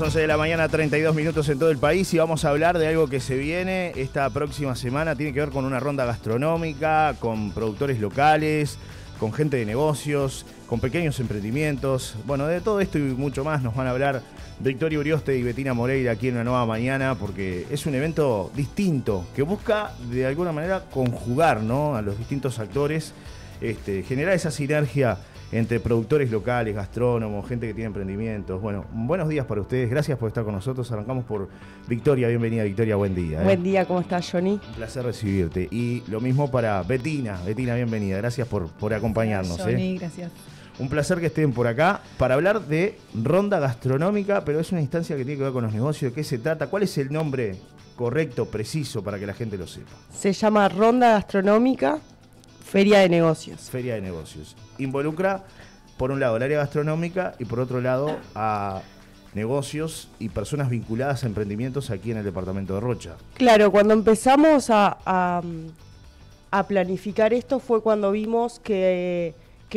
11 de la mañana, 32 minutos en todo el país y vamos a hablar de algo que se viene esta próxima semana. Tiene que ver con una ronda gastronómica, con productores locales, con gente de negocios, con pequeños emprendimientos. Bueno, de todo esto y mucho más nos van a hablar Victoria Urioste y Betina Moreira aquí en la nueva mañana porque es un evento distinto que busca de alguna manera conjugar ¿no? a los distintos actores, este, generar esa sinergia entre productores locales, gastrónomos, gente que tiene emprendimientos. Bueno, buenos días para ustedes, gracias por estar con nosotros. Arrancamos por Victoria, bienvenida Victoria, buen día. ¿eh? Buen día, ¿cómo estás Johnny? Un placer recibirte. Y lo mismo para Betina, Betina, bienvenida, gracias por, por acompañarnos. ¿eh? gracias. Un placer que estén por acá para hablar de ronda gastronómica, pero es una instancia que tiene que ver con los negocios, de qué se trata, cuál es el nombre correcto, preciso, para que la gente lo sepa. Se llama ronda gastronómica, Feria de negocios. Feria de negocios. Involucra, por un lado, el área gastronómica y por otro lado, a negocios y personas vinculadas a emprendimientos aquí en el departamento de Rocha. Claro, cuando empezamos a, planificar esto fue cuando vimos que,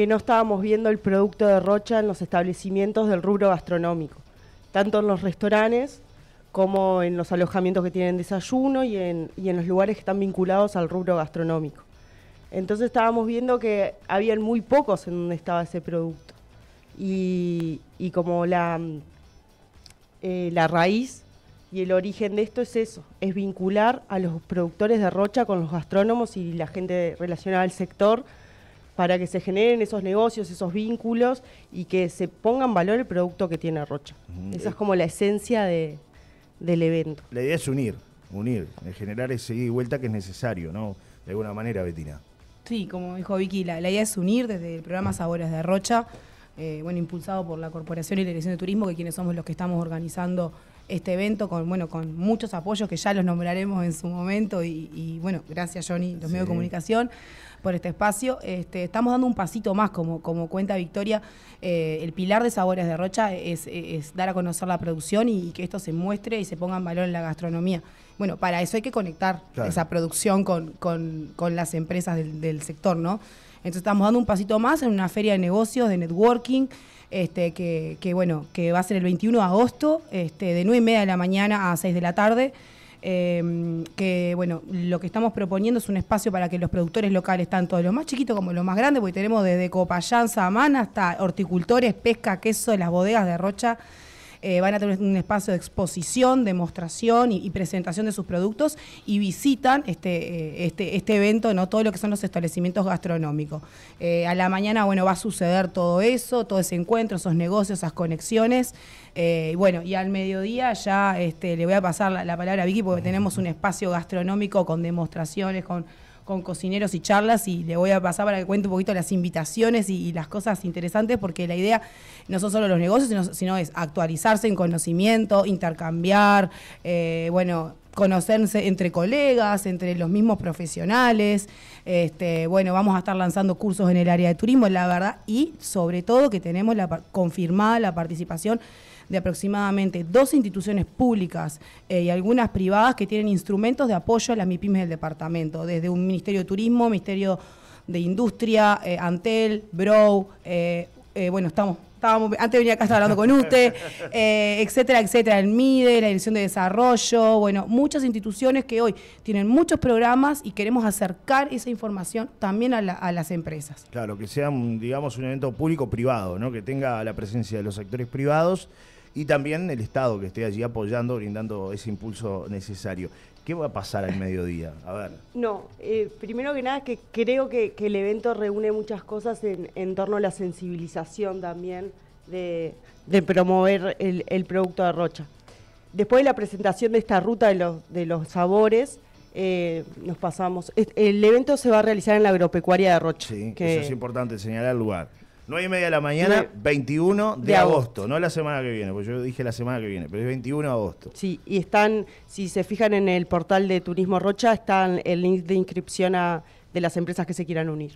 no estábamos viendo el producto de Rocha en los establecimientos del rubro gastronómico, tanto en los restaurantes como en los alojamientos que tienen desayuno y en los lugares que están vinculados al rubro gastronómico. Entonces estábamos viendo que habían muy pocos en donde estaba ese producto. Y, como la, eh, la raíz y el origen de esto es eso, es vincular a los productores de rocha con los gastrónomos y la gente relacionada al sector para que se generen esos negocios, esos vínculos y que se ponga en valor el producto que tiene Rocha. Esa es como la esencia de, del evento. La idea es unir, unir, generar ese ida y vuelta que es necesario, ¿no? De alguna manera, Betina. Sí, como dijo Vicky, la, idea es unir desde el programa Sabores de Rocha, eh, bueno, impulsado por la Corporación y la Dirección de Turismo, que quienes somos los que estamos organizando este evento con, bueno, con muchos apoyos que ya los nombraremos en su momento y, bueno, gracias Johnny, los medios de comunicación por este espacio. Este, estamos dando un pasito más, como, como cuenta Victoria. Eh, el pilar de Sabores de Rocha es, dar a conocer la producción y, que esto se muestre y se ponga en valor en la gastronomía. Bueno, para eso hay que conectar esa producción con, las empresas del, del sector, ¿no? Entonces estamos dando un pasito más en una feria de negocios, de networking, este, que, que, bueno, que va a ser el 21 de agosto, este, de 9 y media de la mañana a 6 de la tarde. Em, que bueno, lo que estamos proponiendo es un espacio para que los productores locales, tanto de los más chiquitos como los más grandes, porque tenemos desde Copayán, Samán hasta horticultores, pesca, queso, las bodegas de Rocha, eh, van a tener un espacio de exposición, demostración y, presentación de sus productos y visitan este, eh, este, este evento, ¿no? todo lo que son los establecimientos gastronómicos. Eh, a la mañana, bueno, va a suceder todo eso, todo ese encuentro, esos negocios, esas conexiones. bueno, y al mediodía ya este, le voy a pasar la palabra a Vicky porque tenemos un espacio gastronómico con demostraciones, con con cocineros y charlas y le voy a pasar para que cuente un poquito las invitaciones y, las cosas interesantes porque la idea no son solo los negocios, sino, es actualizarse en conocimiento, intercambiar, eh, bueno, conocerse entre colegas, entre los mismos profesionales. Este, bueno, vamos a estar lanzando cursos en el área de turismo, la verdad, y sobre todo que tenemos la, confirmada la participación de aproximadamente dos instituciones públicas eh, y algunas privadas que tienen instrumentos de apoyo a las MIPIMES del departamento, desde un Ministerio de Turismo, Ministerio de Industria, eh, Antel, BROW, eh, bueno, estamos antes venía acá estaba hablando con usted, eh, etcétera, etcétera, el MIDE, la Dirección de Desarrollo, bueno, muchas instituciones que hoy tienen muchos programas y queremos acercar esa información también a, las empresas. Claro, que sea, digamos, un evento público-privado, que tenga la presencia de los actores privados y también el Estado que esté allí apoyando, brindando ese impulso necesario. ¿Qué va a pasar al mediodía? A ver. No, eh, primero que nada que creo que, el evento reúne muchas cosas en, torno a la sensibilización también de, promover el, producto de Rocha. Después de la presentación de esta ruta de los, sabores, eh, nos pasamos. El evento se va a realizar en la agropecuaria de Rocha. Sí, que... eso es importante, señalar el lugar. 9 y media de la mañana, 21 de, agosto. No la semana que viene, porque yo dije la semana que viene, pero es 21 de agosto. Sí, y están, si se fijan en el portal de Turismo Rocha, están el link de inscripción a de las empresas que se quieran unir.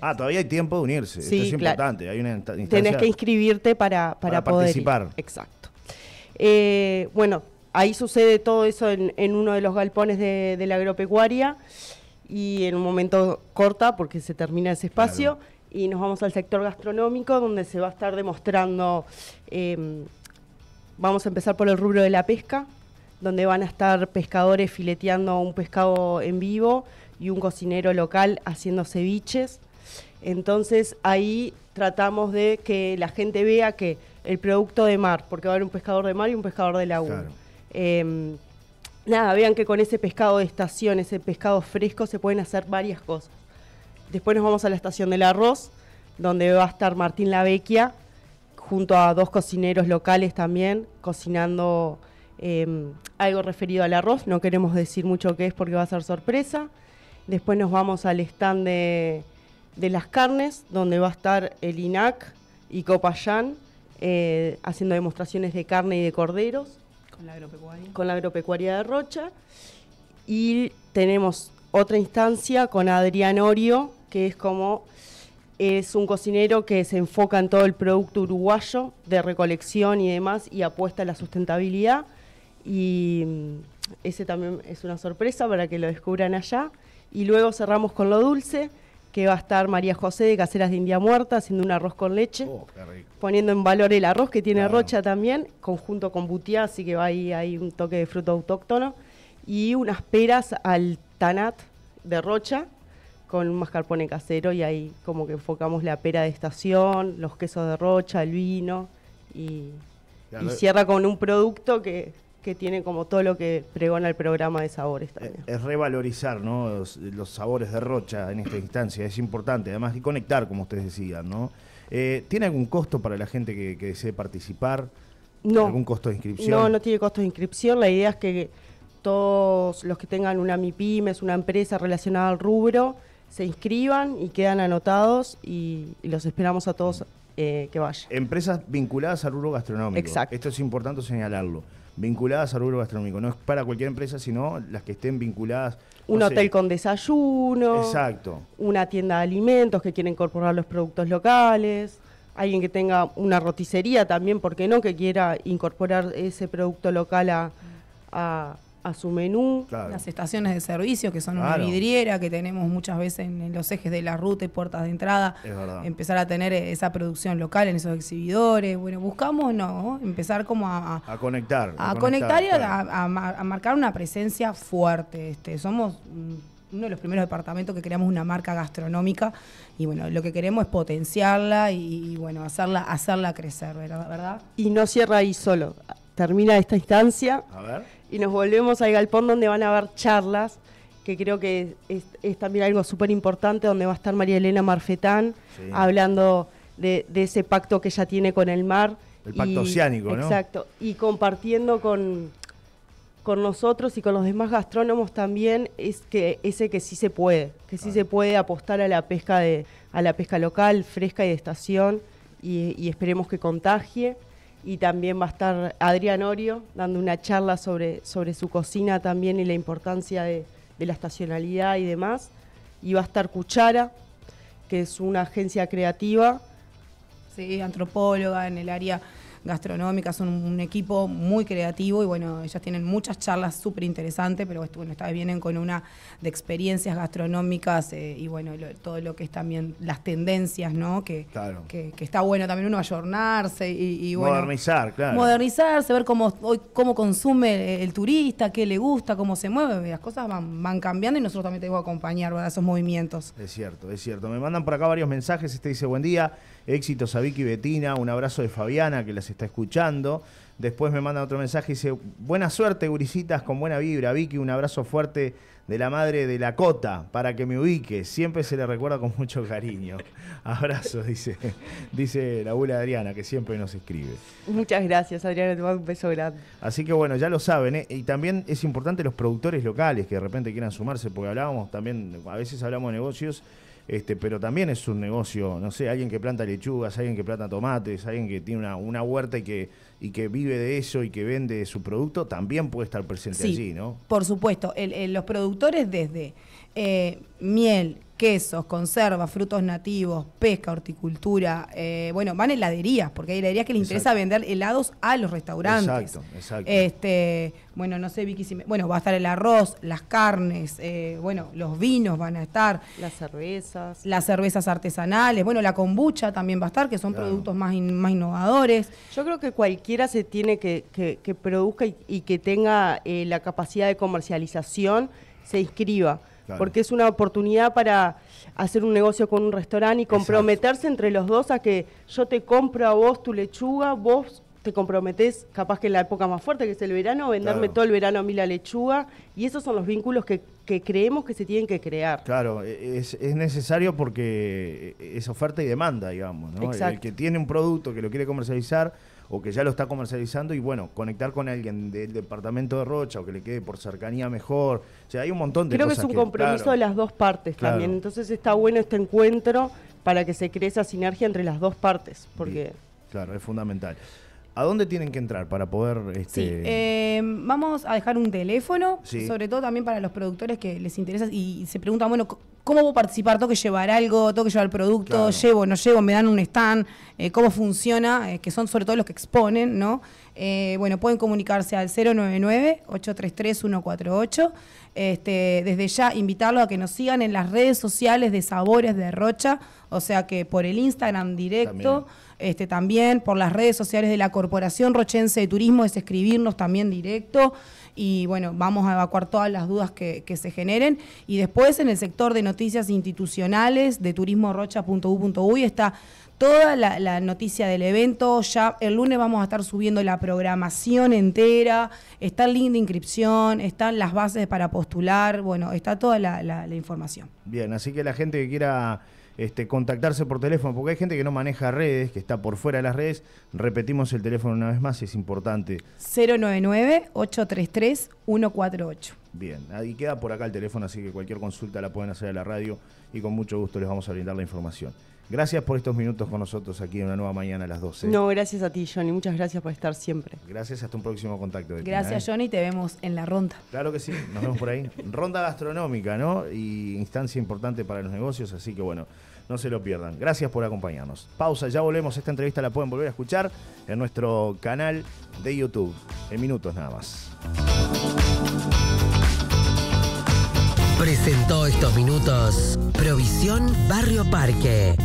Ah, todavía hay tiempo de unirse. Sí, es importante. Hay Tenés que inscribirte para, para, participar. Exacto. Eh, bueno, ahí sucede todo eso en, uno de los galpones de, la agropecuaria y en un momento corta porque se termina ese espacio y nos vamos al sector gastronómico, donde se va a estar demostrando, em, vamos a empezar por el rubro de la pesca, donde van a estar pescadores fileteando un pescado en vivo y un cocinero local haciendo ceviches. Entonces ahí tratamos de que la gente vea que el producto de mar, porque va a haber un pescador de mar y un pescador de laguna. Em, nada, vean que con ese pescado de estación, ese pescado fresco, se pueden hacer varias cosas. Después nos vamos a la estación del arroz, donde va a estar Martín Lavecchia, junto a dos cocineros locales también, cocinando em, algo referido al arroz. No queremos decir mucho qué es porque va a ser sorpresa. Después nos vamos al stand de, las carnes, donde va a estar el INAC y Copayán eh, haciendo demostraciones de carne y de corderos. Con la agropecuaria. Con la agropecuaria de Rocha. Y tenemos otra instancia con Adrián Orio, que es como es un cocinero que se enfoca en todo el producto uruguayo de recolección y demás y apuesta a la sustentabilidad. Y mm, ese también es una sorpresa para que lo descubran allá. Y luego cerramos con lo dulce, que va a estar María José de Caseras de India Muerta haciendo un arroz con leche, oh, poniendo en valor el arroz que tiene Rocha también, conjunto con Butiá, así que va ahí hay un toque de fruto autóctono. Y unas peras al tanat de Rocha, con un mascarpone casero y ahí como que enfocamos la pera de estación, los quesos de rocha, el vino y, cierra con un producto que, tiene como todo lo que pregona el programa de sabores eh, también. Es revalorizar los, sabores de rocha en esta instancia, es importante, además y conectar como ustedes decían, ¿no? Eh, ¿Tiene algún costo para la gente que, desee participar? No. ¿Algún costo de inscripción? No, no tiene costo de inscripción. La idea es que todos los que tengan una es una empresa relacionada al rubro, se inscriban y quedan anotados y, los esperamos a todos eh, que vayan. Empresas vinculadas al rubro gastronómico. Exacto. Esto es importante señalarlo. Vinculadas al rubro gastronómico. No es para cualquier empresa, sino las que estén vinculadas. Un hotel con desayuno. Exacto. Una tienda de alimentos que quiera incorporar los productos locales alguien que tenga una roticería también, ¿por qué no? Que quiera incorporar ese producto local a, a su menú. Las estaciones de servicio, que son una vidriera que tenemos muchas veces en, los ejes de la ruta y puertas de entrada. empezar a tener eh, esa producción local en esos exhibidores. Bueno, buscamos, ¿no? Empezar como a... A, conectar. A, conectar, y a, marcar una presencia fuerte. Este, somos uno de los primeros departamentos que creamos una marca gastronómica y bueno, lo que queremos es potenciarla y, bueno, hacerla, hacerla crecer, ¿verdad? ¿verdad? Y no cierra ahí solo. Termina esta instancia. A ver y nos volvemos al galpón donde van a haber charlas, que creo que es, también algo súper importante, donde va a estar María Elena Marfetán hablando de, ese pacto que ella tiene con el mar. El pacto oceánico, ¿no? Exacto, y compartiendo con, con nosotros y con los demás gastrónomos también es que ese que sí se puede, que sí se puede apostar a la pesca de a la pesca local, fresca y de estación y esperemos que contagie y también va a estar Adrián Orio dando una charla sobre, sobre su cocina también y la importancia de, de, la estacionalidad y demás. Y va a estar Cuchara, que es una agencia creativa. Sí, antropóloga en el área gastronómicas, son un equipo muy creativo y bueno, ellas tienen muchas charlas súper interesantes, pero bueno, está, vienen con una de experiencias gastronómicas eh, y bueno, todo lo que es también las tendencias, ¿no? Que, que, está bueno también uno ayornarse y, y bueno, Modernizar, claro. Modernizarse, ver cómo, hoy, cómo consume el, turista, qué le gusta, cómo se mueve, las cosas van, cambiando y nosotros también tenemos que acompañar ¿verdad? esos movimientos. Es cierto, es cierto. Me mandan por acá varios mensajes, este dice buen día, éxitos a Vicky Betina, un abrazo de Fabiana que las está escuchando. Después me manda otro mensaje y dice, buena suerte, gurisitas, con buena vibra. Vicky, un abrazo fuerte de la madre de la cota para que me ubique. Siempre se le recuerda con mucho cariño. Abrazo, dice, dice la abuela Adriana, que siempre nos escribe. Muchas gracias, Adriana, te mando un beso grande. Así que bueno, ya lo saben, ¿eh? y también es importante los productores locales que de repente quieran sumarse, porque hablábamos también, a veces hablamos de negocios este, pero también es un negocio, no sé, alguien que planta lechugas, alguien que planta tomates, alguien que tiene una, huerta y que, y que vive de eso y que vende su producto, también puede estar presente allí, ¿no? Por supuesto, los productores desde eh, miel, quesos, conservas, frutos nativos, pesca, horticultura, eh, bueno, van heladerías, porque hay heladerías que les interesa vender helados a los restaurantes. Exacto, exacto. Este, bueno, no sé, Vicky, si me, bueno, va a estar el arroz, las carnes, eh, bueno, los vinos van a estar. Las cervezas. Las cervezas artesanales, bueno, la kombucha también va a estar, que son productos más, más innovadores. Yo creo que cualquiera se tiene que, que, produzca y, que tenga eh, la capacidad de comercialización, se inscriba porque es una oportunidad para hacer un negocio con un restaurante y comprometerse entre los dos a que yo te compro a vos tu lechuga, vos te comprometes, capaz que en la época más fuerte, que es el verano, venderme todo el verano a mí la lechuga. Y esos son los vínculos que que creemos que se tienen que crear. Claro, e, es, necesario porque es oferta y demanda, digamos, El que tiene un producto que lo quiere comercializar o que ya lo está comercializando y bueno, conectar con alguien del departamento de Rocha o que le quede por cercanía mejor. O sea, hay un montón de Creo cosas. Creo que es un compromiso de las dos partes también. Entonces está bueno este encuentro para que se cree esa sinergia entre las dos partes, porque... claro, es fundamental. ¿A dónde tienen que entrar para poder...? Este, em, vamos a dejar un teléfono, sobre todo también para los productores que les interesa y se preguntan, bueno, ¿cómo puedo participar? ¿Tengo que llevar algo? ¿Tengo que llevar el producto? ¿Llevo llevo? ¿Me dan un stand? Eh, ¿Cómo funciona? Eh, que son sobre todo los que exponen, ¿no? Eh, bueno, pueden comunicarse al 099-833-148. Este, desde ya invitarlos a que nos sigan en las redes sociales de Sabores de Rocha, o sea que por el Instagram directo. Este, también por las redes sociales de la Corporación Rochense de Turismo, es escribirnos también directo y bueno, vamos a evacuar todas las dudas que, se generen. Y después en el sector de noticias institucionales de turismorocha.u.uy está toda la, noticia del evento. Ya el lunes vamos a estar subiendo la programación entera, está el link de inscripción, están las bases para postular, bueno, está toda la información. Bien, así que la gente que quiera este, contactarse por teléfono, porque hay gente que no maneja redes, que está por fuera de las redes. Repetimos el teléfono una vez más, es importante. 099-833-148. Bien, ahí queda por acá el teléfono, así que cualquier consulta la pueden hacer a la radio y con mucho gusto les vamos a brindar la información. Gracias por estos minutos con nosotros aquí en una nueva mañana a las 12. No, gracias a ti, Johnny. Muchas gracias por estar siempre. Gracias, hasta un próximo contacto. gracias, ¿eh? Johnny. Te vemos en la ronda. Claro que sí, nos vemos por ahí. Ronda gastronómica, ¿no? Y instancia importante para los negocios, así que bueno, no se lo pierdan. Gracias por acompañarnos. Pausa, ya volvemos. Esta entrevista la pueden volver a escuchar en nuestro canal de YouTube. En minutos nada más. Presentó estos minutos Provisión Barrio Parque.